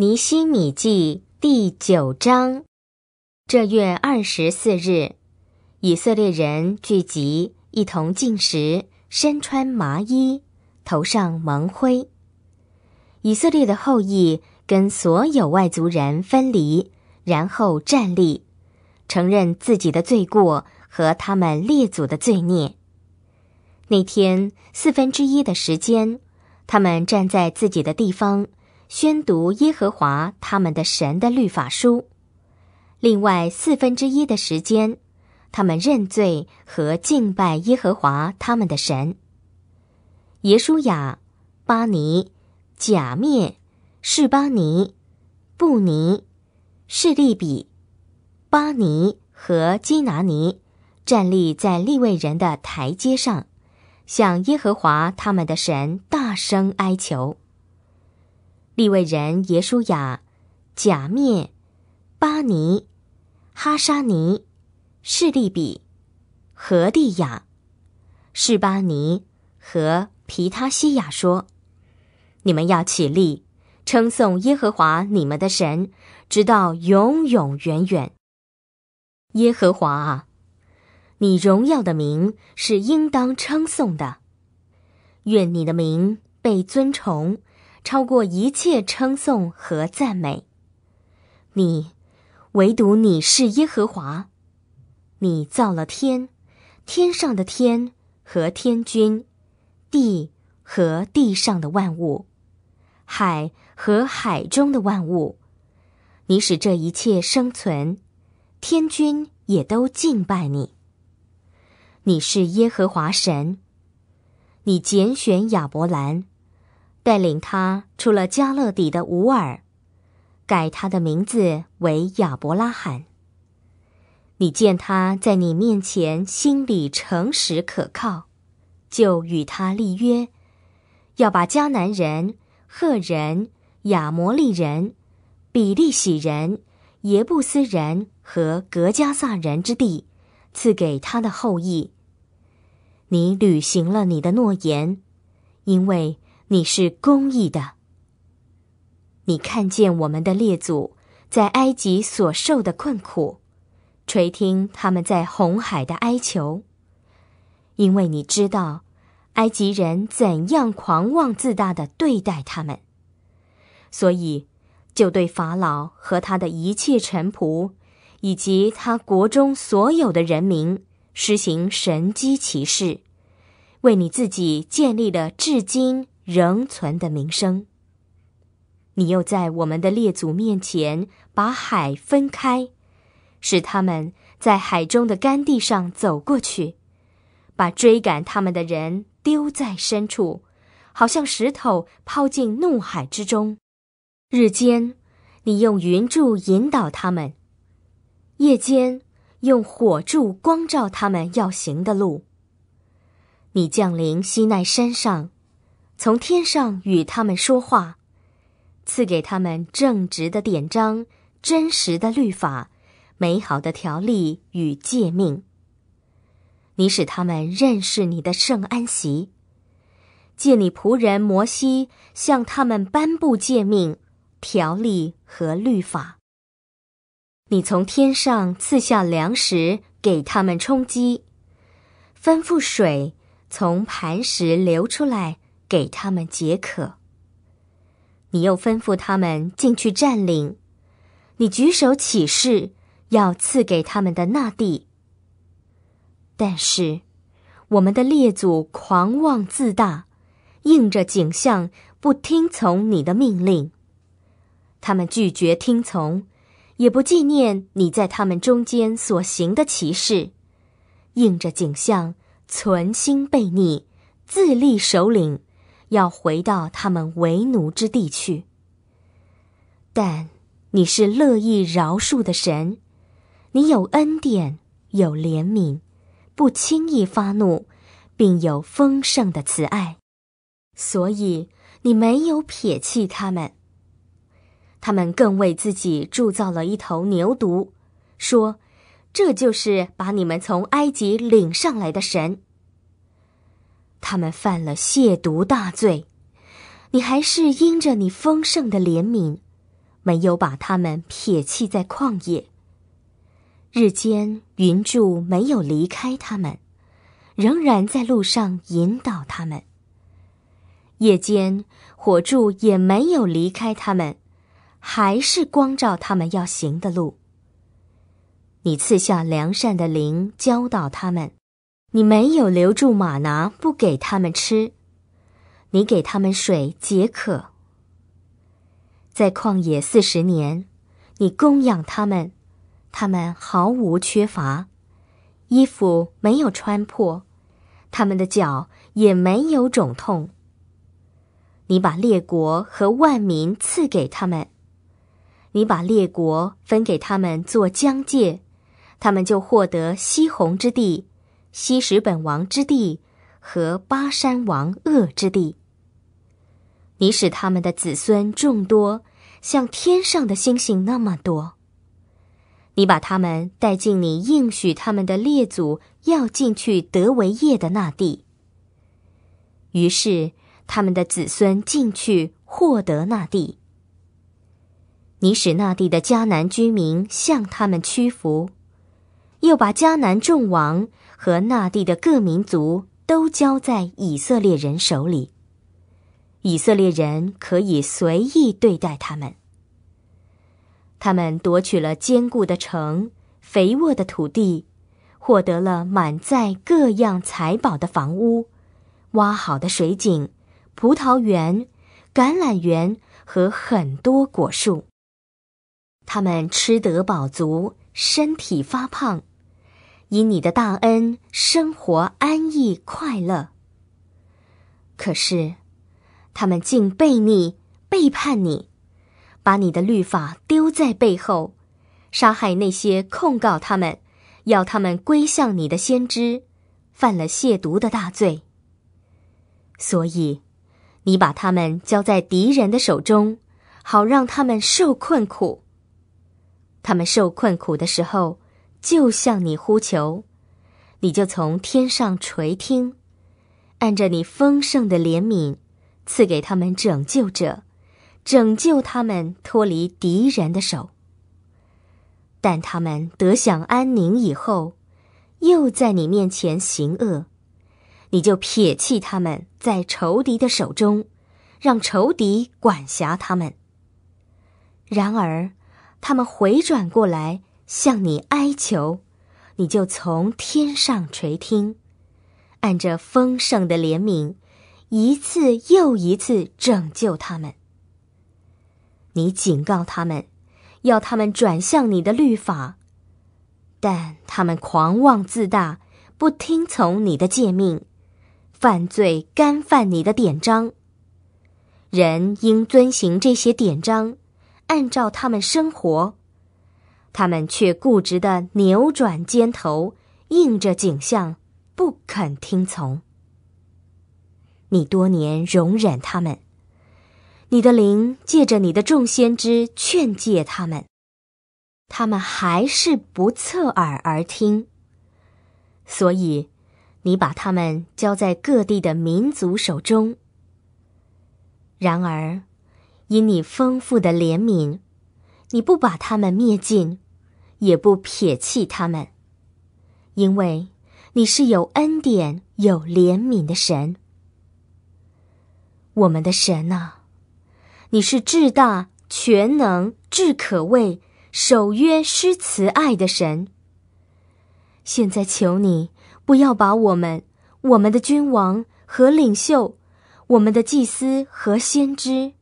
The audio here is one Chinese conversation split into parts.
尼西米记第九章，这月二十四日，以色列人聚集一同进食，身穿麻衣，头上蒙灰。以色列的后裔跟所有外族人分离，然后站立，承认自己的罪过和他们列祖的罪孽。那天四分之一的时间，他们站在自己的地方。宣读耶和华他们的神的律法书。另外四分之一的时间，他们认罪和敬拜耶和华他们的神。耶稣雅、巴尼、贾灭、士巴尼、布尼、士利比、巴尼和基拿尼站立在立位人的台阶上，向耶和华他们的神大声哀求。利未人耶舒雅、贾灭、巴尼、哈沙尼、士利比、何地亚、士巴尼和皮他西亚说：“你们要起立，称颂耶和华你们的神，直到永永远远。耶和华啊，你荣耀的名是应当称颂的，愿你的名被尊崇。”超过一切称颂和赞美，你，唯独你是耶和华，你造了天，天上的天和天君，地和地上的万物，海和海中的万物，你使这一切生存，天君也都敬拜你。你是耶和华神，你拣选亚伯兰。带领他出了加勒底的乌尔，改他的名字为亚伯拉罕。你见他在你面前心里诚实可靠，就与他立约，要把迦南人、赫人、亚摩利人、比利洗人、耶布斯人和格加萨人之地赐给他的后裔。你履行了你的诺言，因为。你是公义的。你看见我们的列祖在埃及所受的困苦，垂听他们在红海的哀求，因为你知道埃及人怎样狂妄自大的对待他们，所以就对法老和他的一切臣仆，以及他国中所有的人民实行神机骑士。为你自己建立了至今。仍存的名声。你又在我们的列祖面前把海分开，使他们在海中的干地上走过去，把追赶他们的人丢在深处，好像石头抛进怒海之中。日间，你用云柱引导他们；夜间，用火柱光照他们要行的路。你降临西奈山上。从天上与他们说话，赐给他们正直的典章、真实的律法、美好的条例与诫命。你使他们认识你的圣安息，借你仆人摩西向他们颁布诫命、条例和律法。你从天上赐下粮食给他们充饥，吩咐水从磐石流出来。给他们解渴，你又吩咐他们进去占领，你举手起誓要赐给他们的那地。但是，我们的列祖狂妄自大，应着景象不听从你的命令，他们拒绝听从，也不纪念你在他们中间所行的骑士，应着景象存心悖逆，自立首领。要回到他们为奴之地去，但你是乐意饶恕的神，你有恩典，有怜悯，不轻易发怒，并有丰盛的慈爱，所以你没有撇弃他们。他们更为自己铸造了一头牛犊，说：“这就是把你们从埃及领上来的神。”他们犯了亵渎大罪，你还是因着你丰盛的怜悯，没有把他们撇弃在旷野。日间云柱没有离开他们，仍然在路上引导他们；夜间火柱也没有离开他们，还是光照他们要行的路。你赐下良善的灵教导他们。你没有留住马拿，不给他们吃，你给他们水解渴。在旷野四十年，你供养他们，他们毫无缺乏，衣服没有穿破，他们的脚也没有肿痛。你把列国和万民赐给他们，你把列国分给他们做疆界，他们就获得西红之地。西石本王之地和巴山王恶之地，你使他们的子孙众多，像天上的星星那么多。你把他们带进你应许他们的列祖要进去得为业的那地，于是他们的子孙进去获得那地。你使那地的迦南居民向他们屈服。又把迦南众王和那地的各民族都交在以色列人手里，以色列人可以随意对待他们。他们夺取了坚固的城、肥沃的土地，获得了满载各样财宝的房屋、挖好的水井、葡萄园、橄榄园和很多果树。他们吃得饱足，身体发胖。以你的大恩，生活安逸快乐。可是，他们竟背逆、背叛你，把你的律法丢在背后，杀害那些控告他们、要他们归向你的先知，犯了亵渎的大罪。所以，你把他们交在敌人的手中，好让他们受困苦。他们受困苦的时候。就向你呼求，你就从天上垂听，按着你丰盛的怜悯，赐给他们拯救者，拯救他们脱离敌人的手。但他们得享安宁以后，又在你面前行恶，你就撇弃他们，在仇敌的手中，让仇敌管辖他们。然而，他们回转过来。向你哀求，你就从天上垂听，按着丰盛的怜悯，一次又一次拯救他们。你警告他们，要他们转向你的律法，但他们狂妄自大，不听从你的诫命，犯罪干犯你的典章。人应遵行这些典章，按照他们生活。他们却固执的扭转肩头，应着景象，不肯听从。你多年容忍他们，你的灵借着你的众先知劝诫他们，他们还是不侧耳而听。所以，你把他们交在各地的民族手中。然而，因你丰富的怜悯。你不把他们灭尽，也不撇弃他们，因为你是有恩典、有怜悯的神。我们的神呐，你是至大、全能、至可畏、守约施慈爱的神。现在求你不要把我们、我们的君王和领袖、我们的祭司和先知、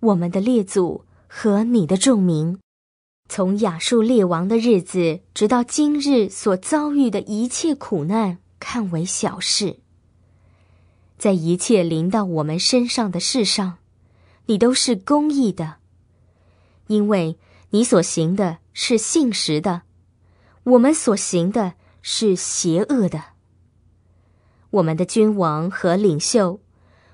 我们的列祖。和你的众民，从雅述列王的日子直到今日所遭遇的一切苦难，看为小事。在一切临到我们身上的事上，你都是公义的，因为你所行的是信实的，我们所行的是邪恶的。我们的君王和领袖，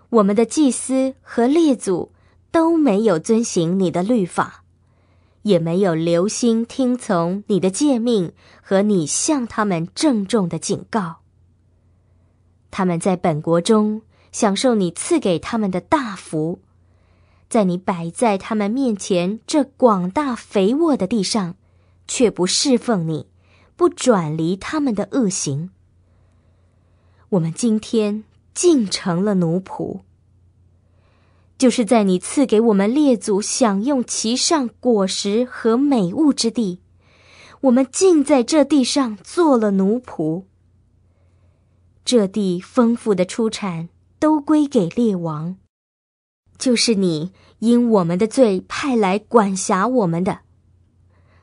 我们的祭司和列祖。都没有遵行你的律法，也没有留心听从你的诫命和你向他们郑重的警告。他们在本国中享受你赐给他们的大福，在你摆在他们面前这广大肥沃的地上，却不侍奉你，不转离他们的恶行。我们今天竟成了奴仆。就是在你赐给我们列祖享用其上果实和美物之地，我们竟在这地上做了奴仆。这地丰富的出产都归给列王，就是你因我们的罪派来管辖我们的，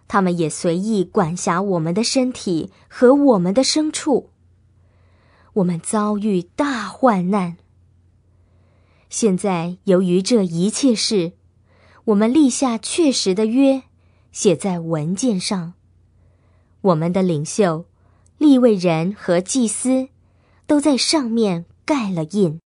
他们也随意管辖我们的身体和我们的牲畜。我们遭遇大患难。现在，由于这一切事，我们立下确实的约，写在文件上，我们的领袖、立位人和祭司都在上面盖了印。